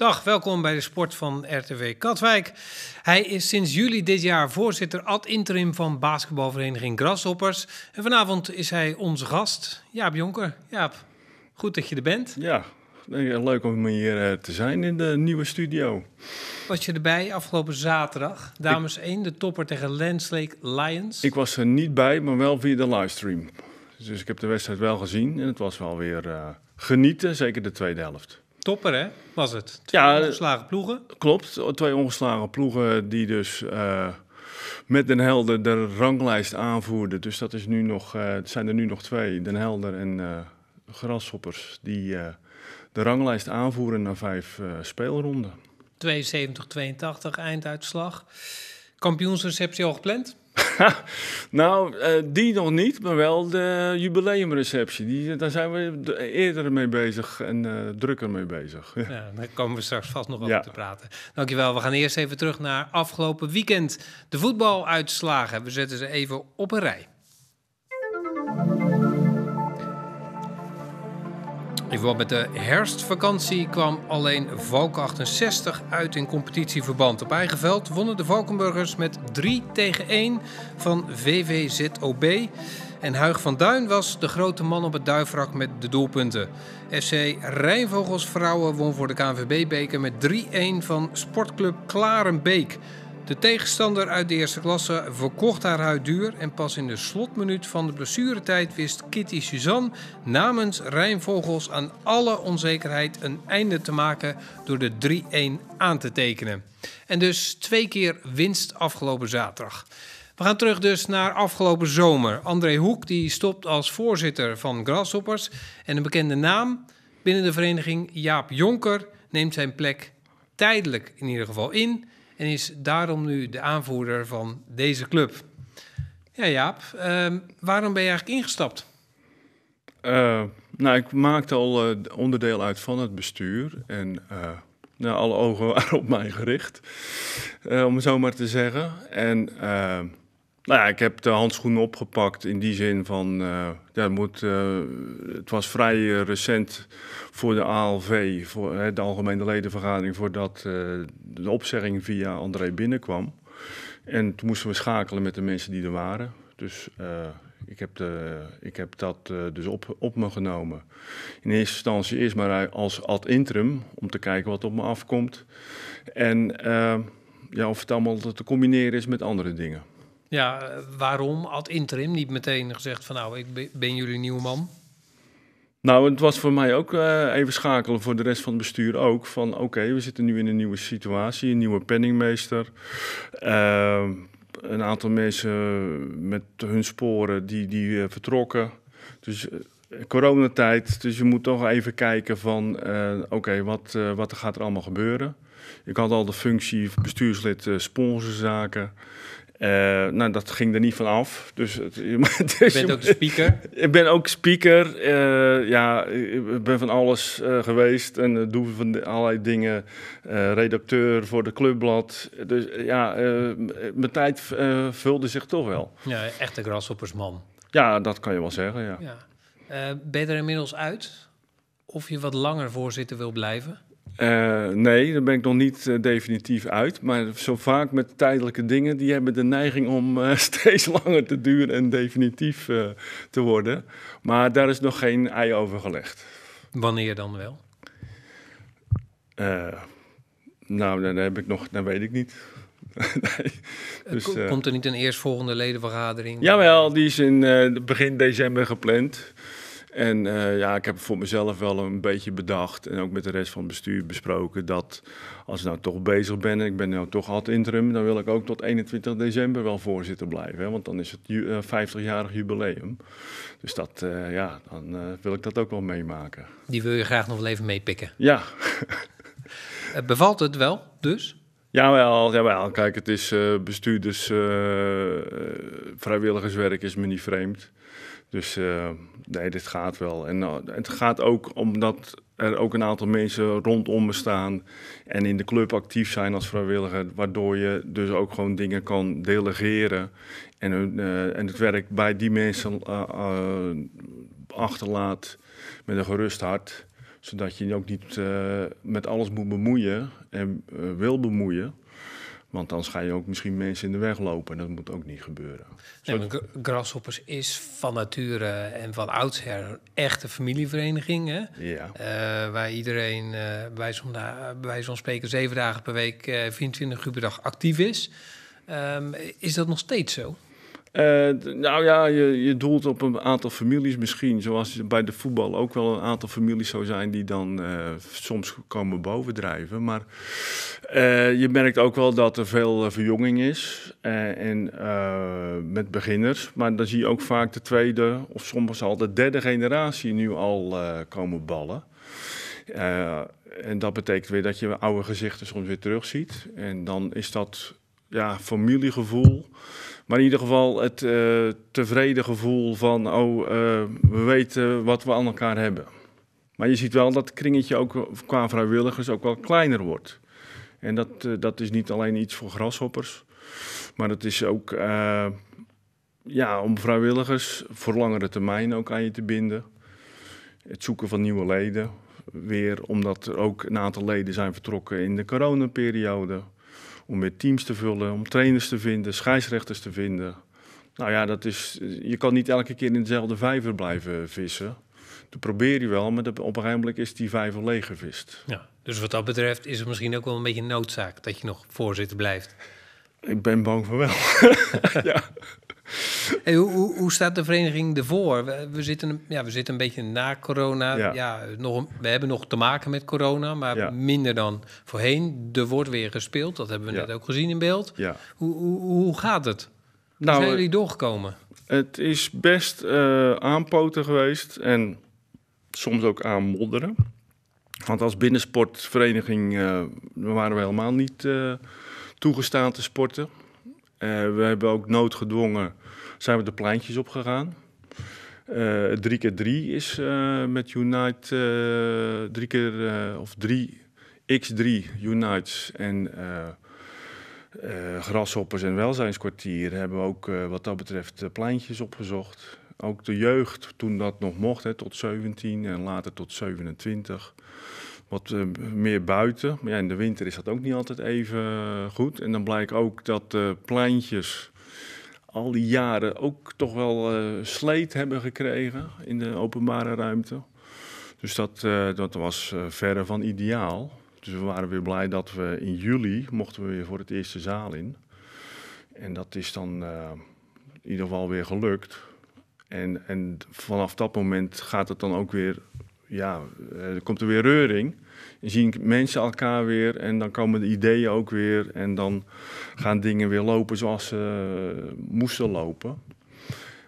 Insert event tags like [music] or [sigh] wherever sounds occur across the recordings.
Dag, welkom bij de Sport van RTW Katwijk. Hij is sinds juli dit jaar voorzitter ad interim van basketbalvereniging Grasshoppers En vanavond is hij onze gast, Jaap Jonker. Jaap, goed dat je er bent. Ja, leuk om hier eh, te zijn in de nieuwe studio. Was je erbij afgelopen zaterdag, dames en heren, de topper tegen Landslake Lions? Ik was er niet bij, maar wel via de livestream. Dus ik heb de wedstrijd wel gezien en het was wel weer eh, genieten, zeker de tweede helft hè? Was het? ja, ongeslagen ploegen? Klopt. Twee ongeslagen ploegen die dus eh, met Den Helder de ranglijst aanvoerden. Dus dat is nu nog, uh, zijn er nu nog twee, Den Helder en uh, Grasshoppers, die de ranglijst aanvoeren na vijf speelronden. 72-82 einduitslag. Kampioensreceptie al gepland? [laughs] nou, eh, die nog niet, maar wel de jubileumreceptie. Die, eh, daar zijn we eerder mee bezig en eh, drukker mee bezig. [laughs] Ja. daar komen we straks vast nog over te praten. Dankjewel. We gaan eerst even terug naar afgelopen weekend. De voetbaluitslagen. We zetten ze even op een rij. In met de herfstvakantie kwam alleen Valk 68 uit in competitieverband. Op eigen veld wonnen de Valkenburgers met 3 tegen 1 van VVZOB. En Huig van Duin was de grote man op het duifrak met de doelpunten. FC Rijnvogels Vrouwen won voor de KNVB-beker met 3-1 van Sportclub Klarenbeek. De tegenstander uit de eerste klasse verkocht haar huid duur en pas in de slotminuut van de blessuretijd wist Kitty Suzanne namens Rijnvogels aan alle onzekerheid een einde te maken door de 3-1 aan te tekenen. En dus twee keer winst afgelopen zaterdag. We gaan terug dus naar afgelopen zomer. André Hoek die stopt als voorzitter van Grasshoppers en een bekende naam binnen de vereniging Jaap Jonker neemt zijn plek tijdelijk in ieder geval in en is daarom nu de aanvoerder van deze club. Ja, Jaap, ehm, waarom ben je eigenlijk ingestapt? Eh, nou, ik maakte al eh, onderdeel uit van het bestuur en uh, nou, alle ogen [laughs] waren op mij gericht, om het zo maar te zeggen. En ehm, nou ja, ik heb de handschoenen opgepakt in die zin van, eh, ja, moet, eh, het was vrij eh, recent voor de ALV, voor de Algemene Ledenvergadering, voordat de opzegging via André binnenkwam. En toen moesten we schakelen met de mensen die er waren. Dus ik heb, de, ik heb dat dus op, op me genomen. In eerste instantie eerst maar als ad interim, om te kijken wat op me afkomt. En ja, of het allemaal te combineren is met andere dingen. Ja, waarom had interim niet meteen gezegd van nou, ik ben jullie nieuwe man? Nou, het was voor mij ook eh, even schakelen, voor de rest van het bestuur ook. Van oké, we zitten nu in een nieuwe situatie, een nieuwe penningmeester. Ehm, een aantal mensen met hun sporen die, die eh, vertrokken. Dus eh, coronatijd, dus je moet toch even kijken van oké, wat, wat gaat er allemaal gebeuren? Ik had al de functie bestuurslid sponsorzaken. Eh, nou, dat ging er niet van af. Dus, je [laughs] bent ook speaker? Ik ben ook speaker. Eh, ja, ik ben van alles eh, geweest en doe van allerlei dingen. redacteur voor de Clubblad. Dus ja, mijn tijd vulde zich toch wel. Ja, echte grasshoppersman. Ja, dat kan je wel zeggen, ja. ja. ben je er inmiddels uit? Of je wat langer voorzitter wil blijven? Eh, nee, daar ben ik nog niet eh, definitief uit. Maar zo vaak met tijdelijke dingen, die hebben de neiging om eh, [laughs] steeds langer te duren en definitief te worden. Maar daar is nog geen ei over gelegd. Wanneer dan wel? nou, daar heb ik nog, dat weet ik niet. [laughs] Dus, komt er niet een eerstvolgende ledenvergadering? Jawel, die is in begin december gepland. En eh, ja, ik heb voor mezelf wel een beetje bedacht en ook met de rest van het bestuur besproken dat als ik nou toch bezig ben, ik ben nou toch al interim, dan wil ik ook tot 21 december wel voorzitter blijven. Hè? Want dan is het 50-jarig eh, jubileum. Dus dat, eh, ja, dan wil ik dat ook wel meemaken. Die wil je graag nog wel even meepikken. Ja. [laughs] Bevalt het wel, dus? Jawel, jawel. Kijk, het is bestuurders, vrijwilligerswerk is me niet vreemd. Dus eh, nee, dit gaat wel. En eh, het gaat ook omdat er ook een aantal mensen rondom me staan en in de club actief zijn als vrijwilliger, waardoor je dus ook gewoon dingen kan delegeren en, eh, en het werk bij die mensen achterlaat met een gerust hart, zodat je je ook niet met alles moet bemoeien en wil bemoeien. Want dan ga je ook misschien mensen in de weg lopen. En dat moet ook niet gebeuren. Nee, Grasshoppers is van nature en van oudsher echt een familievereniging. Hè? Ja. Eh, waar iedereen uh, bij zo'n eh, spreker zeven dagen per week, uh, 24 uur per dag actief is. Ehm, is dat nog steeds zo? Eh, nou ja, je, je doelt op een aantal families misschien. Zoals bij de voetbal ook wel een aantal families zou zijn die dan eh, soms komen bovendrijven. Maar eh, je merkt ook wel dat er veel verjonging is. en met beginners. Maar dan zie je ook vaak de tweede of soms al de derde generatie nu al komen ballen. en dat betekent weer dat je oude gezichten soms weer terugziet. En dan is dat ja, familiegevoel. Maar in ieder geval het eh, tevreden gevoel van, oh, eh, we weten wat we aan elkaar hebben. Maar je ziet wel dat het kringetje ook qua vrijwilligers ook wel kleiner wordt. En dat, eh, dat is niet alleen iets voor grashoppers, maar dat is ook ja, om vrijwilligers voor langere termijn ook aan je te binden. Het zoeken van nieuwe leden, weer omdat er ook een aantal leden zijn vertrokken in de coronaperiode om met teams te vullen, om trainers te vinden, scheidsrechters te vinden. Nou ja, dat is, je kan niet elke keer in dezelfde vijver blijven vissen. Dat probeer je wel, maar op een gegeven moment is die vijver leeggevist. Ja, dus wat dat betreft is het misschien ook wel een beetje een noodzaak dat je nog voorzitter blijft. Ik ben bang voor wel. [laughs] ja. hoe, staat de vereniging ervoor? We, we, zitten, ja, we zitten een beetje na corona. Ja. nog, we hebben nog te maken met corona, maar minder dan voorheen. Er wordt weer gespeeld, dat hebben we net ook gezien in beeld. Hoe, hoe, gaat het? Hoe nou, zijn eh, jullie doorgekomen? Het is best uh, aanpoten geweest en soms ook aanmodderen. Want als binnensportvereniging eh, waren we helemaal niet toegestaan te sporten. Eh, we hebben ook noodgedwongen, zijn we de pleintjes opgegaan. Uh, eh, drie keer drie is eh, met Unite drie keer of drie x3 Unites en grashoppers en welzijnskwartier hebben we ook wat dat betreft pleintjes opgezocht. Ook de jeugd toen dat nog mocht, hè, tot 17 en later tot 27 wat eh, meer buiten. Maar ja, in de winter is dat ook niet altijd even eh, goed. En dan blijkt ook dat de eh, pleintjes al die jaren ook toch wel sleet hebben gekregen in de openbare ruimte. Dus dat, dat was verre van ideaal. Dus we waren weer blij dat we in juli mochten we weer voor het eerst de zaal in. En dat is dan in ieder geval weer gelukt. En, en vanaf dat moment gaat het dan ook weer ja, eh, er komt er weer reuring. Dan zien mensen elkaar weer en dan komen de ideeën ook weer. En dan gaan dingen weer lopen zoals ze eh, moesten lopen.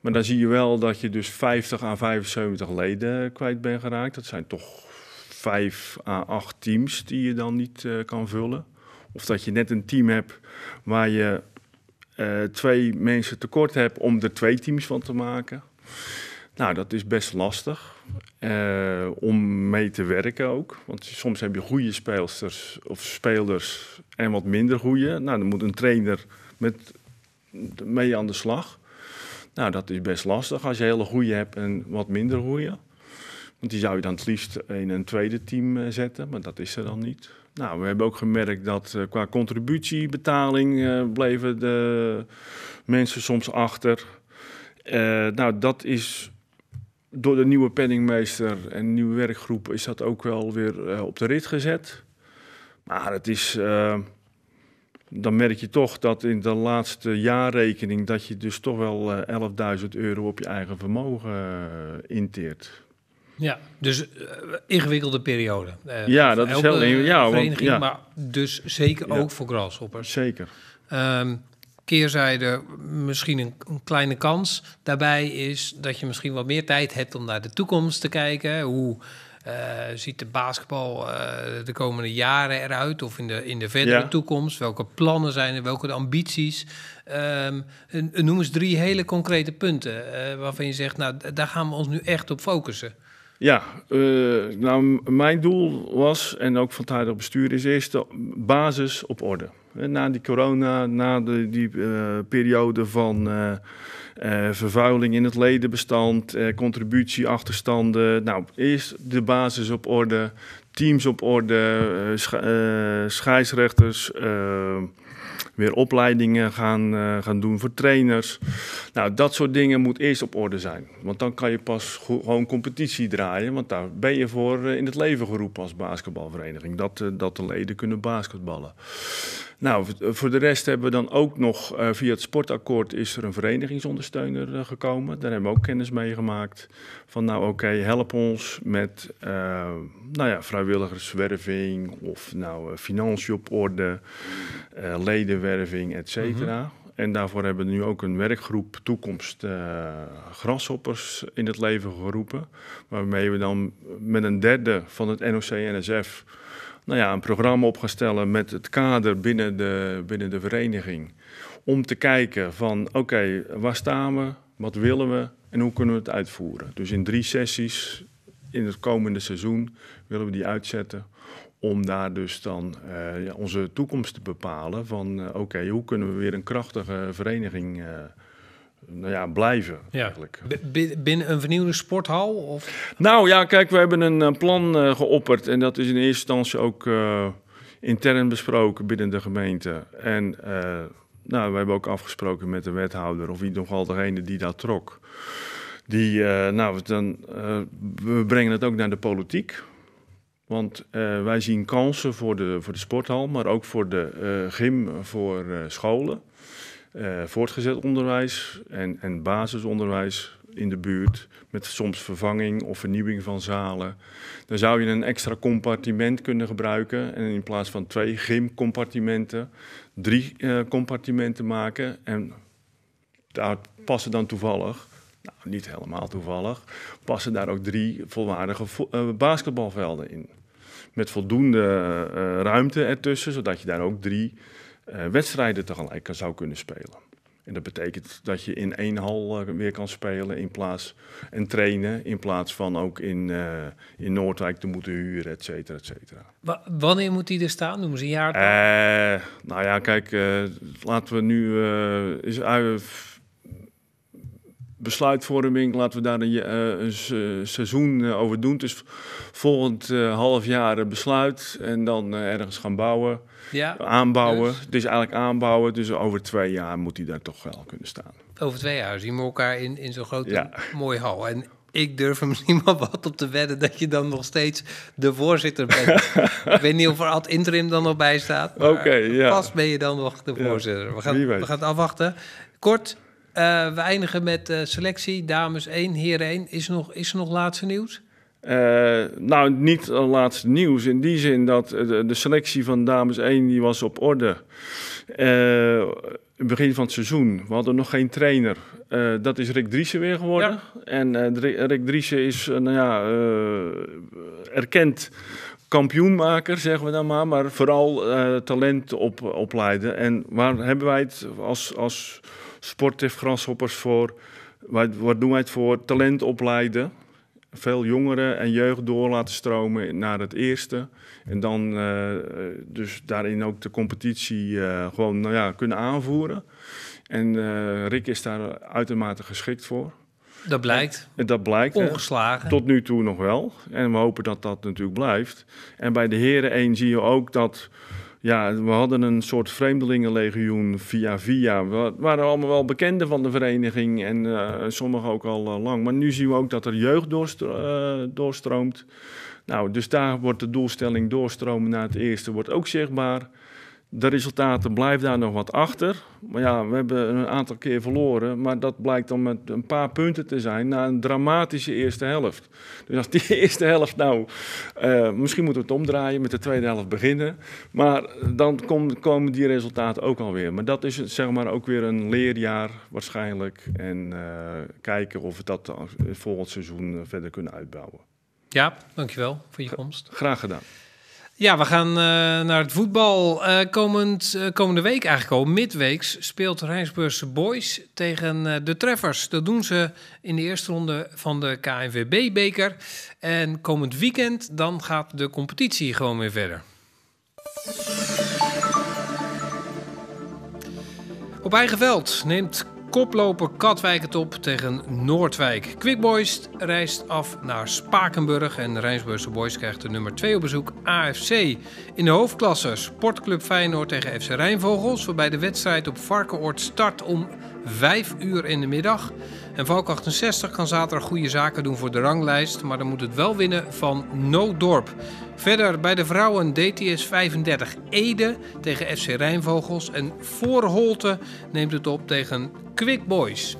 Maar dan zie je wel dat je dus 50 aan 75 leden kwijt bent geraakt. Dat zijn toch 5 à 8 teams die je dan niet eh, kan vullen. Of dat je net een team hebt waar je twee mensen tekort hebt om er twee teams van te maken. Nou, dat is best lastig eh, om mee te werken ook. Want soms heb je goede speelsters of spelers en wat minder goede. Nou, dan moet een trainer met, mee aan de slag. Nou, dat is best lastig als je hele goede hebt en wat minder goede. Want die zou je dan het liefst in een tweede team eh, zetten, maar dat is er dan niet. Nou, we hebben ook gemerkt dat eh, qua contributiebetaling bleven de mensen soms achter. nou, dat is door de nieuwe penningmeester en nieuwe werkgroep is dat ook wel weer eh, op de rit gezet. Maar het is. Eh, dan merk je toch dat in de laatste jaarrekening. dat je dus toch wel 11.000 eh, euro op je eigen vermogen inteert. Ja, dus ingewikkelde periode. ja, dat is heel... Ja, ja. Maar dus zeker ook voor grasshoppers. Zeker. Ehm, keerzijde, misschien een, een, kleine kans daarbij is dat je misschien wat meer tijd hebt om naar de toekomst te kijken. Hoe eh, ziet de basketbal eh, de komende jaren eruit of in de, in de verdere toekomst? Welke plannen zijn er? Welke ambities? Ehm, noem eens drie hele concrete punten eh, waarvan je zegt, nou daar gaan we ons nu echt op focussen. Ja, nou mijn doel was, en ook van het bestuur, is eerst de basis op orde. Na die corona, na de, die eh, periode van eh, eh, vervuiling in het ledenbestand, contributieachterstanden. Nou, eerst de basis op orde, teams op orde, sch scheidsrechters weer opleidingen gaan, gaan doen voor trainers. Nou, dat soort dingen moet eerst op orde zijn. Want dan kan je pas gewoon competitie draaien. Want daar ben je voor in het leven geroepen als basketbalvereniging. Dat, dat de leden kunnen basketballen. Nou, voor de rest hebben we dan ook nog eh, via het sportakkoord is er een verenigingsondersteuner eh, gekomen. Daar hebben we ook kennis mee gemaakt. Van nou oké, help ons met eh, nou ja, vrijwilligerswerving of nou financiën op orde, ledenwerving, et cetera. Mhm. En daarvoor hebben we nu ook een werkgroep Toekomst in het leven geroepen. Waarmee we dan met een derde van het NOC-NSF nou ja, een programma op gaan stellen met het kader binnen de, binnen de vereniging. Om te kijken van oké, waar staan we, wat willen we en hoe kunnen we het uitvoeren. Dus in drie sessies in het komende seizoen willen we die uitzetten om daar dus dan eh, onze toekomst te bepalen van eh, oké, hoe kunnen we weer een krachtige vereniging uh, nou ja, blijven eigenlijk. binnen een vernieuwde sporthal? Of? Nou ja, kijk, we hebben een, eh, plan eh, geopperd. En dat is in eerste instantie ook eh, intern besproken binnen de gemeente. En nou, we hebben ook afgesproken met de wethouder of wie nog de degene die dat trok. Die, nou, dan, we brengen het ook naar de politiek. Want wij zien kansen voor de, voor de sporthal, maar ook voor de gym voor scholen. Eh, voortgezet onderwijs en, en basisonderwijs in de buurt. Met soms vervanging of vernieuwing van zalen. Dan zou je een extra compartiment kunnen gebruiken. En in plaats van twee gymcompartimenten, drie eh, compartimenten maken. En daar passen dan toevallig, nou niet helemaal toevallig, passen daar ook drie volwaardige vo eh, basketbalvelden in. Met voldoende ruimte ertussen, zodat je daar ook drie eh, wedstrijden tegelijk zou kunnen spelen. En dat betekent dat je in één hal eh, weer kan spelen in plaats, en trainen in plaats van ook in, eh, in Noordwijk te moeten huren, et cetera, et cetera. wanneer moet die er staan? Noemen ze een jaar? nou ja, kijk, laten we nu... is, besluitvorming, laten we daar een, eh, een eh, seizoen eh, over doen. Dus volgend half jaar besluit en dan ergens gaan bouwen. Ja, aanbouwen. Dus-, dus. eigenlijk aanbouwen. Dus over twee jaar moet hij daar toch wel kunnen staan. Over twee jaar zien we elkaar in, in zo'n grote ja. mooi hal. En ik durf hem [laughs] niet maar wat op te wedden dat je dan nog steeds de voorzitter bent. [laughs] ik weet niet of er ad interim dan nog bij staat. Oké, ja. Pas ben je dan nog de voorzitter. we, gaan, we gaan het afwachten. Kort, eh, we eindigen met eh, selectie, dames 1, heren 1. Is er nog, is er nog laatste nieuws? Eh, nou, niet laatste nieuws. In die zin dat de, selectie van dames 1 die was op orde. begin van het seizoen. We hadden nog geen trainer. dat is Rick Driessen weer geworden. En Rick Driessen is nou ja, erkend kampioenmaker, zeggen we dan maar, maar vooral talent op, opleiden. En waar hebben wij het als, als sportief grashoppers voor. Wat, wat doen wij het voor? Talent opleiden. Veel jongeren en jeugd door laten stromen naar het eerste. En dan eh, dus daarin ook de competitie eh, gewoon nou ja, kunnen aanvoeren. En eh, Rick is daar uitermate geschikt voor. Dat blijkt. En dat blijkt. Ongeslagen. Tot nu toe nog wel. En we hopen dat dat natuurlijk blijft. En bij de heren 1 zie je ook dat ja, we hadden een soort vreemdelingenlegioen via via. We waren allemaal wel bekenden van de vereniging en eh, sommigen ook al eh, lang. Maar nu zien we ook dat er jeugd eh, doorstroomt. Nou, dus daar wordt de doelstelling doorstromen naar het eerste wordt ook zichtbaar. De resultaten blijven daar nog wat achter. Maar ja, we hebben een aantal keer verloren. Maar dat blijkt dan met een paar punten te zijn na een dramatische eerste helft. Dus als die [laughs] eerste helft nou, eh, misschien moeten we het omdraaien, met de tweede helft beginnen. Maar dan komen die resultaten ook alweer. Maar dat is zeg maar ook weer een leerjaar waarschijnlijk. En eh, kijken of we dat eh, volgend seizoen verder kunnen uitbouwen. Ja, dankjewel voor je komst. Graag gedaan. Ja, we gaan eh, naar het voetbal. Eh, komend, eh, komende week eigenlijk al, midweeks, speelt Rijnsburgse Boys tegen de Treffers. Dat doen ze in de eerste ronde van de KNVB-beker. En komend weekend dan gaat de competitie gewoon weer verder. Op eigen veld neemt koploper Katwijk het op tegen Noordwijk. Quick Boys reist af naar Spakenburg en Rijnsburgse Boys krijgt de nummer 2 op bezoek AFC. In de hoofdklasse Sportclub Feyenoord tegen FC Rijnvogels, waarbij de wedstrijd op Varkenoord start om 5 uur in de middag. En Valk 68 kan zaterdag goede zaken doen voor de ranglijst, maar dan moet het wel winnen van Noodorp. Verder bij de vrouwen DTS 35 Ede tegen FC Rijnvogels en Holte neemt het op tegen Quick Boys.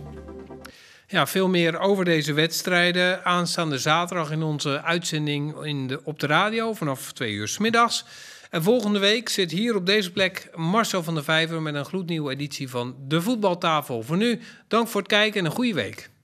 Ja, veel meer over deze wedstrijden aanstaande zaterdag in onze uitzending in de, op de radio vanaf twee uur s middags. En volgende week zit hier op deze plek Marcel van der Vijver met een gloednieuwe editie van De Voetbaltafel. Voor nu, dank voor het kijken en een goede week.